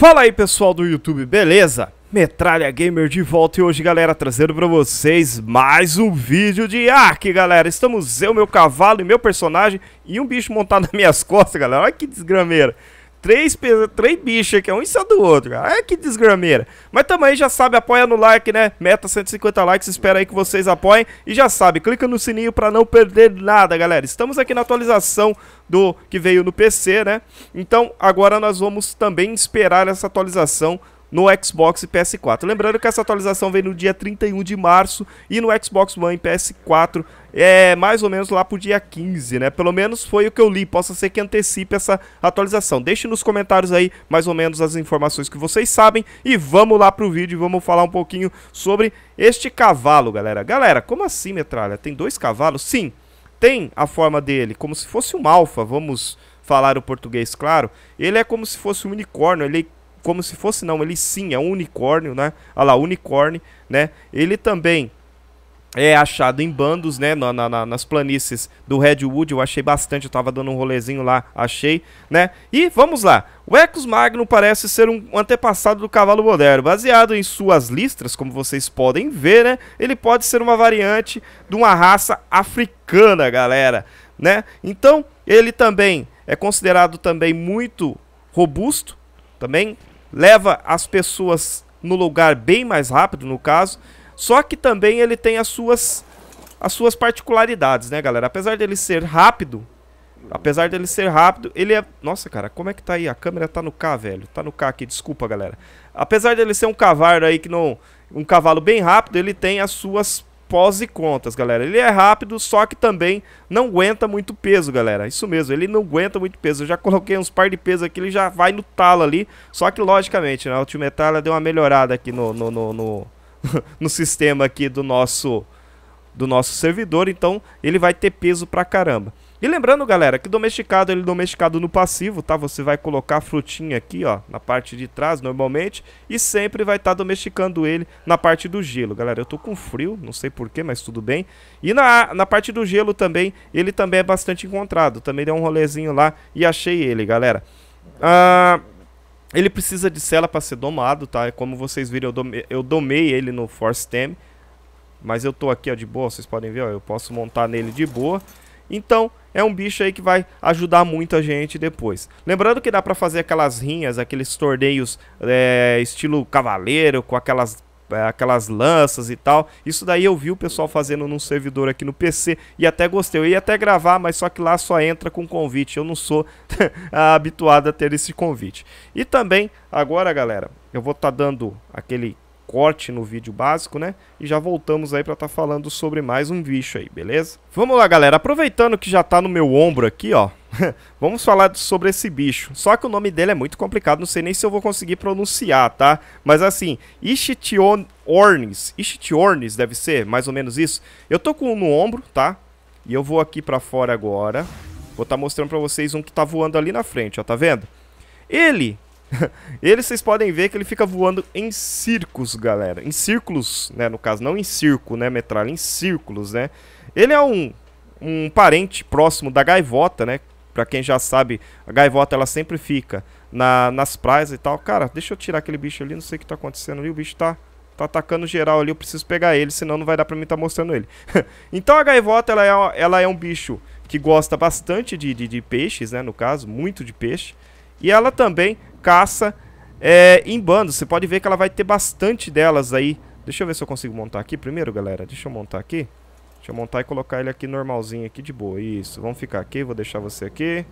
Fala aí pessoal do YouTube, beleza? Metralha Gamer de volta e hoje galera trazendo pra vocês mais um vídeo de Ark galera Estamos eu, meu cavalo e meu personagem e um bicho montado nas minhas costas galera, olha que desgrameira três, três bichos aqui, é um em cima do outro, é Ai, que desgrameira. Mas também já sabe, apoia no like, né? Meta 150 likes, espero aí que vocês apoiem. E já sabe, clica no sininho pra não perder nada, galera. Estamos aqui na atualização do que veio no PC, né? Então, agora nós vamos também esperar essa atualização no Xbox e PS4. Lembrando que essa atualização vem no dia 31 de março e no Xbox One e PS4 é mais ou menos lá pro dia 15, né? Pelo menos foi o que eu li, possa ser que antecipe essa atualização. Deixe nos comentários aí mais ou menos as informações que vocês sabem e vamos lá pro vídeo e vamos falar um pouquinho sobre este cavalo, galera. Galera, como assim, metralha? Tem dois cavalos? Sim, tem a forma dele como se fosse um alfa, vamos falar o português, claro. Ele é como se fosse um unicórnio, ele como se fosse não, ele sim é um unicórnio, né? Olha lá, unicórnio, né? Ele também é achado em bandos, né, na, na, nas planícies do Redwood, eu achei bastante, eu tava dando um rolezinho lá, achei, né, e vamos lá, o Ecos magno parece ser um antepassado do cavalo moderno, baseado em suas listras, como vocês podem ver, né, ele pode ser uma variante de uma raça africana, galera, né, então ele também é considerado também muito robusto, também leva as pessoas no lugar bem mais rápido, no caso. Só que também ele tem as suas, as suas particularidades, né, galera? Apesar dele ser rápido, apesar dele ser rápido, ele é... Nossa, cara, como é que tá aí? A câmera tá no K, velho. Tá no K aqui, desculpa, galera. Apesar dele ser um cavalo aí que não... Um cavalo bem rápido, ele tem as suas pós e contas, galera. Ele é rápido, só que também não aguenta muito peso, galera. Isso mesmo, ele não aguenta muito peso. Eu já coloquei uns par de peso aqui, ele já vai no talo ali. Só que, logicamente, né, a Ultimetal deu uma melhorada aqui no, no, no, no, no sistema aqui do nosso, do nosso servidor. Então, ele vai ter peso pra caramba. E lembrando, galera, que domesticado, ele é domesticado no passivo, tá? Você vai colocar a frutinha aqui, ó, na parte de trás, normalmente, e sempre vai estar tá domesticando ele na parte do gelo. Galera, eu tô com frio, não sei porquê, mas tudo bem. E na, na parte do gelo também, ele também é bastante encontrado. Também dei um rolezinho lá e achei ele, galera. Ah... Ele precisa de cela para ser domado, tá? É como vocês viram, eu domei, eu domei ele no Force Tem. Mas eu tô aqui, ó, de boa, vocês podem ver, ó, eu posso montar nele de boa. Então, é um bicho aí que vai ajudar muito a gente depois. Lembrando que dá para fazer aquelas rinhas, aqueles torneios é, estilo cavaleiro, com aquelas é, aquelas lanças e tal. Isso daí eu vi o pessoal fazendo num servidor aqui no PC e até gostei. Eu ia até gravar, mas só que lá só entra com convite. Eu não sou habituado a ter esse convite. E também, agora galera, eu vou estar tá dando aquele corte no vídeo básico, né? E já voltamos aí para estar tá falando sobre mais um bicho aí, beleza? Vamos lá, galera. Aproveitando que já tá no meu ombro aqui, ó. Vamos falar sobre esse bicho. Só que o nome dele é muito complicado, não sei nem se eu vou conseguir pronunciar, tá? Mas assim, Ichthyornis, Ichthyornis deve ser, mais ou menos isso. Eu tô com um no ombro, tá? E eu vou aqui pra fora agora. Vou estar tá mostrando pra vocês um que tá voando ali na frente, ó, tá vendo? Ele ele vocês podem ver que ele fica voando em círculos, galera. Em círculos, né? No caso, não em circo, né, metralha? Em círculos, né? Ele é um, um parente próximo da gaivota, né? Pra quem já sabe, a gaivota ela sempre fica na, nas praias e tal. Cara, deixa eu tirar aquele bicho ali, não sei o que tá acontecendo ali. O bicho tá, tá atacando geral ali, eu preciso pegar ele, senão não vai dar pra mim estar tá mostrando ele. então a gaivota ela é, ela é um bicho que gosta bastante de, de, de peixes, né? No caso, muito de peixe. E ela também caça é, em bandos. Você pode ver que ela vai ter bastante delas aí. Deixa eu ver se eu consigo montar aqui primeiro, galera. Deixa eu montar aqui. Deixa eu montar e colocar ele aqui normalzinho aqui de boa. Isso, vamos ficar aqui, vou deixar você aqui.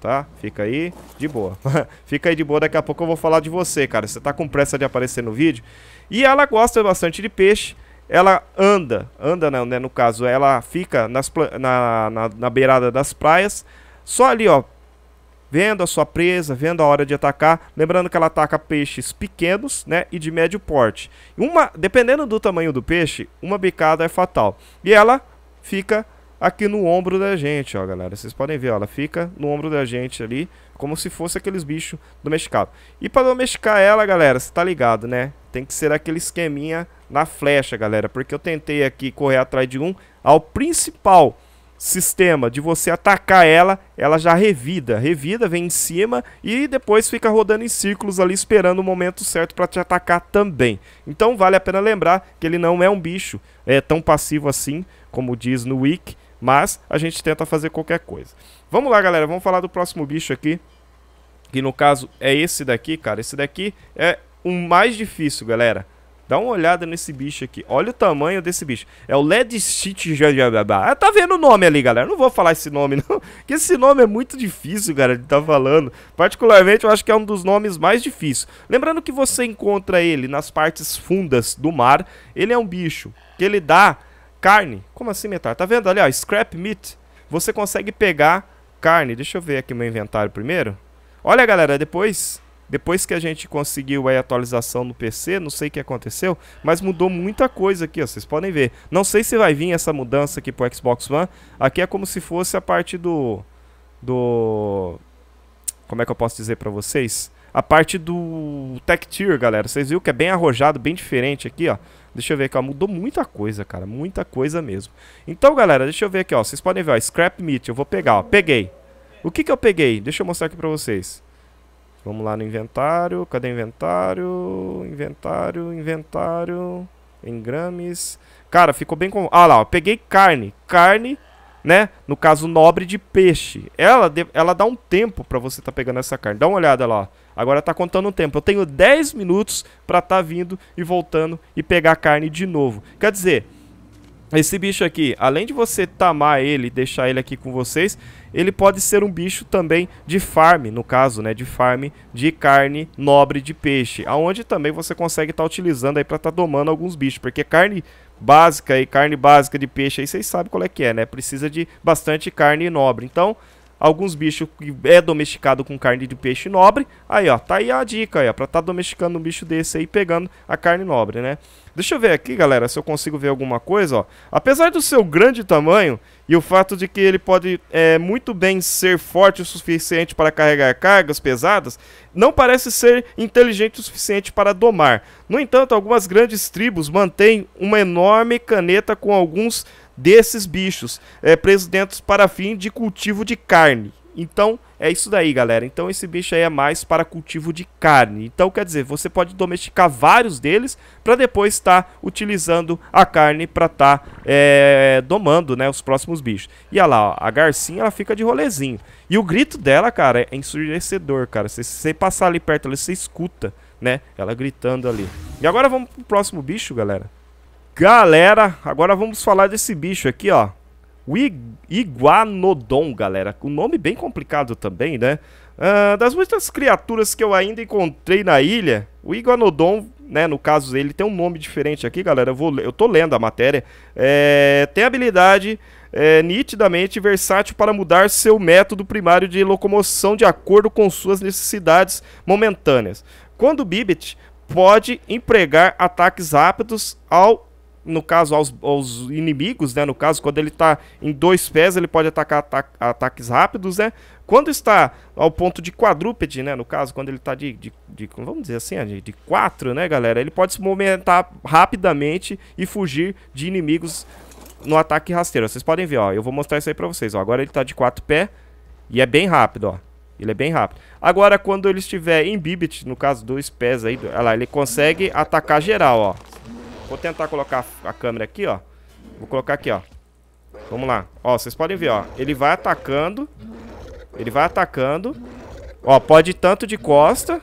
Tá? Fica aí de boa. Fica aí de boa, daqui a pouco eu vou falar de você, cara. Você tá com pressa de aparecer no vídeo. E ela gosta bastante de peixe. Ela anda, anda não, né? No caso, ela fica nas, na, na, na beirada das praias. Só ali, ó, vendo a sua presa, vendo a hora de atacar. Lembrando que ela ataca peixes pequenos, né, e de médio porte. Uma, dependendo do tamanho do peixe, uma bicada é fatal. E ela fica aqui no ombro da gente, ó, galera. Vocês podem ver, ó, ela fica no ombro da gente ali, como se fosse aqueles bichos domesticados. E para domesticar ela, galera, você tá ligado, né? Tem que ser aquele esqueminha na flecha, galera, porque eu tentei aqui correr atrás de um ao principal sistema de você atacar ela, ela já revida. Revida, vem em cima e depois fica rodando em círculos ali esperando o momento certo para te atacar também. Então vale a pena lembrar que ele não é um bicho é, tão passivo assim, como diz no Wiki, mas a gente tenta fazer qualquer coisa. Vamos lá, galera, vamos falar do próximo bicho aqui. Que no caso é esse daqui, cara. Esse daqui é o mais difícil, galera. Dá uma olhada nesse bicho aqui. Olha o tamanho desse bicho. É o Led Stitch. Ah, tá vendo o nome ali, galera? Não vou falar esse nome, não. Porque esse nome é muito difícil, cara, de tá falando. Particularmente, eu acho que é um dos nomes mais difíceis. Lembrando que você encontra ele nas partes fundas do mar. Ele é um bicho que ele dá carne. Como assim, metal? Tá vendo ali, ó? Scrap meat. Você consegue pegar carne. Deixa eu ver aqui meu inventário primeiro. Olha, galera, depois depois que a gente conseguiu a atualização no PC, não sei o que aconteceu, mas mudou muita coisa aqui, ó, vocês podem ver. Não sei se vai vir essa mudança aqui pro Xbox One. Aqui é como se fosse a parte do... do... Como é que eu posso dizer para vocês? A parte do Tech Tier, galera. Vocês viram que é bem arrojado, bem diferente aqui, ó. Deixa eu ver aqui, ó. Mudou muita coisa, cara. Muita coisa mesmo. Então, galera, deixa eu ver aqui, ó. Vocês podem ver, ó. Scrap Meat. Eu vou pegar, ó. Peguei. O que que eu peguei? Deixa eu mostrar aqui pra vocês. Vamos lá no inventário. Cadê o inventário? Inventário, inventário. Em Cara, ficou bem com. Ah lá, ó, peguei carne. Carne, né? No caso, nobre de peixe. Ela, de... ela dá um tempo pra você tá pegando essa carne. Dá uma olhada lá, Agora tá contando um tempo. Eu tenho 10 minutos pra tá vindo e voltando e pegar carne de novo. Quer dizer, esse bicho aqui, além de você tamar ele e deixar ele aqui com vocês, ele pode ser um bicho também de farm, no caso, né, de farm de carne nobre de peixe, aonde também você consegue estar tá utilizando aí para estar tá domando alguns bichos, porque carne básica e carne básica de peixe aí vocês sabem qual é que é, né? Precisa de bastante carne nobre. Então, alguns bichos que é domesticado com carne de peixe nobre. Aí, ó, tá aí a dica aí, ó, pra tá domesticando um bicho desse aí, pegando a carne nobre, né? Deixa eu ver aqui, galera, se eu consigo ver alguma coisa, ó. Apesar do seu grande tamanho e o fato de que ele pode é, muito bem ser forte o suficiente para carregar cargas pesadas, não parece ser inteligente o suficiente para domar. No entanto, algumas grandes tribos mantêm uma enorme caneta com alguns desses bichos é, presidentes para fim de cultivo de carne. Então, é isso daí, galera. Então, esse bicho aí é mais para cultivo de carne. Então, quer dizer, você pode domesticar vários deles para depois estar tá utilizando a carne para estar tá, é, domando né, os próximos bichos. E olha lá, ó, a garcinha ela fica de rolezinho. E o grito dela, cara, é ensurdecedor, cara. Se você passar ali perto, ali, você escuta né, ela gritando ali. E agora vamos pro próximo bicho, galera. Galera, agora vamos falar desse bicho aqui, ó. O Iguanodon, galera. Um nome bem complicado também, né? Uh, das muitas criaturas que eu ainda encontrei na ilha, o Iguanodon, né, no caso ele tem um nome diferente aqui, galera. Eu, vou, eu tô lendo a matéria. É, tem habilidade é, nitidamente versátil para mudar seu método primário de locomoção de acordo com suas necessidades momentâneas. Quando o Bibit pode empregar ataques rápidos ao no caso, aos, aos inimigos, né? No caso, quando ele está em dois pés, ele pode atacar ata ataques rápidos, né? Quando está ao ponto de quadrúpede, né? No caso, quando ele está de, de, de, vamos dizer assim, de quatro, né, galera? Ele pode se movimentar rapidamente e fugir de inimigos no ataque rasteiro. Vocês podem ver, ó. Eu vou mostrar isso aí pra vocês, ó. Agora ele tá de quatro pé e é bem rápido, ó. Ele é bem rápido. Agora, quando ele estiver em Bibit, no caso, dois pés aí, olha lá, ele consegue atacar geral, ó. Vou tentar colocar a câmera aqui, ó. Vou colocar aqui, ó. Vamos lá. Ó, vocês podem ver, ó. Ele vai atacando. Ele vai atacando. Ó, pode ir tanto de costa,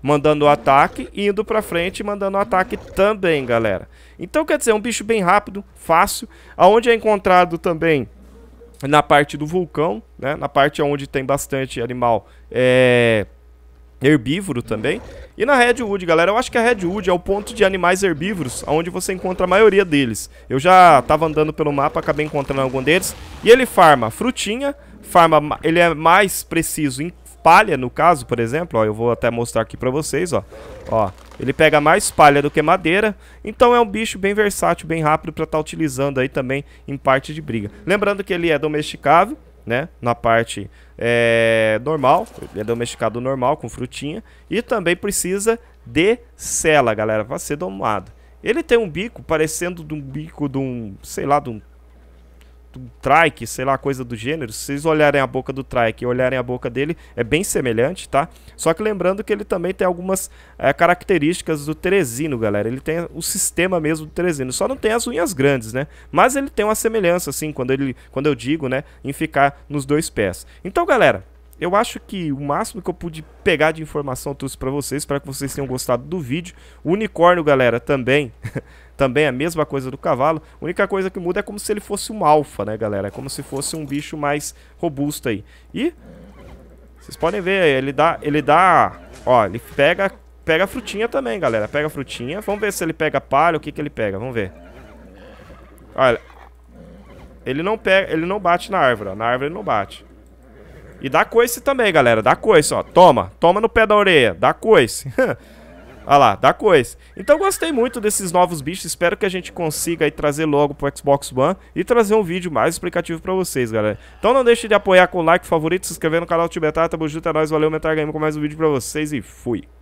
mandando o ataque, e indo pra frente, mandando o ataque também, galera. Então, quer dizer, é um bicho bem rápido, fácil. Aonde é encontrado também na parte do vulcão, né? Na parte onde tem bastante animal é, herbívoro também. E na Redwood, galera, eu acho que a Redwood é o ponto de animais herbívoros, onde você encontra a maioria deles. Eu já estava andando pelo mapa, acabei encontrando algum deles. E ele farma frutinha, farma, ele é mais preciso em palha, no caso, por exemplo, ó, eu vou até mostrar aqui pra vocês, ó, ó, ele pega mais palha do que madeira, então é um bicho bem versátil, bem rápido pra estar tá utilizando aí também em parte de briga. Lembrando que ele é domesticável, né? Na parte é, normal, é domesticado normal, com frutinha. E também precisa de cela, galera, para ser domado. Ele tem um bico parecendo de um bico de um, sei lá, de um trike, sei lá, coisa do gênero, se vocês olharem a boca do trike e olharem a boca dele, é bem semelhante, tá? Só que lembrando que ele também tem algumas é, características do Teresino, galera. Ele tem o sistema mesmo do Teresino, só não tem as unhas grandes, né? Mas ele tem uma semelhança, assim, quando, ele, quando eu digo, né, em ficar nos dois pés. Então, galera, eu acho que o máximo que eu pude pegar de informação eu trouxe para vocês, para que vocês tenham gostado do vídeo. O unicórnio, galera, também Também é a mesma coisa do cavalo. A única coisa que muda é como se ele fosse um alfa, né, galera? É como se fosse um bicho mais robusto aí. E vocês podem ver, ele dá, ele dá, ó, ele pega, pega frutinha também, galera. Pega frutinha. Vamos ver se ele pega palha, o que que ele pega. Vamos ver. Olha, ele não pega, ele não bate na árvore, ó. Na árvore ele não bate. E dá coice também, galera. Dá coice, ó. Toma, toma no pé da orelha. Dá coice. Olha lá, dá coisa. Então gostei muito desses novos bichos, espero que a gente consiga aí trazer logo pro Xbox One e trazer um vídeo mais explicativo para vocês, galera. Então não deixe de apoiar com like, favorito, se inscrever no canal Tibetata, tamo junto, é nóis, valeu, Metal Game com mais um vídeo para vocês e fui.